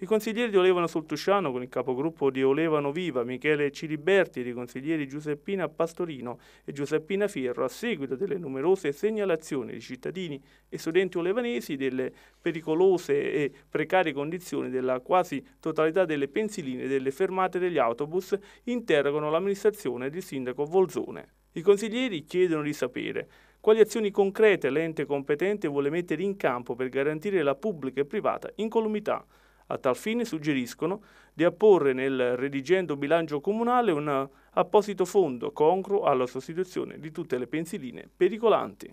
I consiglieri di Olevano Soltusciano con il capogruppo di Olevano Viva Michele Ciliberti e i consiglieri Giuseppina Pastorino e Giuseppina Fierro a seguito delle numerose segnalazioni di cittadini e studenti olevanesi delle pericolose e precarie condizioni della quasi totalità delle pensiline e delle fermate degli autobus interrogano l'amministrazione ed il sindaco Volzone. I consiglieri chiedono di sapere quali azioni concrete l'ente competente vuole mettere in campo per garantire la pubblica e privata incolumità a tal fine suggeriscono di apporre nel redigendo bilancio comunale un apposito fondo congruo alla sostituzione di tutte le pensiline pericolanti.